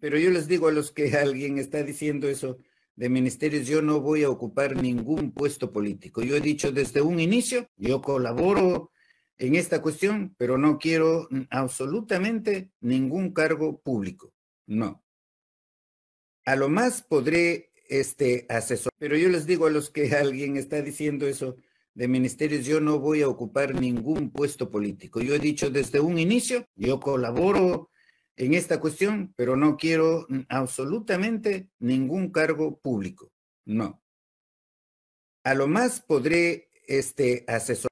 Pero yo les digo a los que alguien está diciendo eso de ministerios, yo no voy a ocupar ningún puesto político. Yo he dicho desde un inicio, yo colaboro en esta cuestión, pero no quiero absolutamente ningún cargo público. No. A lo más podré este asesor. Pero yo les digo a los que alguien está diciendo eso de ministerios, yo no voy a ocupar ningún puesto político. Yo he dicho desde un inicio, yo colaboro en esta cuestión, pero no quiero absolutamente ningún cargo público. No. A lo más podré este, asesorar.